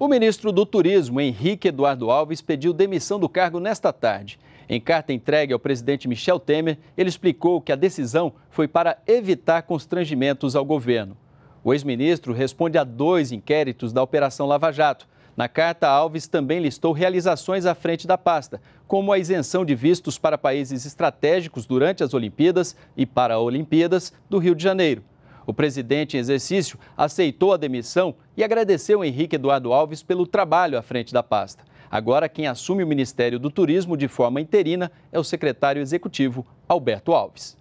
O ministro do Turismo, Henrique Eduardo Alves, pediu demissão do cargo nesta tarde. Em carta entregue ao presidente Michel Temer, ele explicou que a decisão foi para evitar constrangimentos ao governo. O ex-ministro responde a dois inquéritos da Operação Lava Jato. Na carta, Alves também listou realizações à frente da pasta, como a isenção de vistos para países estratégicos durante as Olimpíadas e para Olimpíadas do Rio de Janeiro. O presidente em exercício aceitou a demissão e agradeceu Henrique Eduardo Alves pelo trabalho à frente da pasta. Agora, quem assume o Ministério do Turismo de forma interina é o secretário executivo Alberto Alves.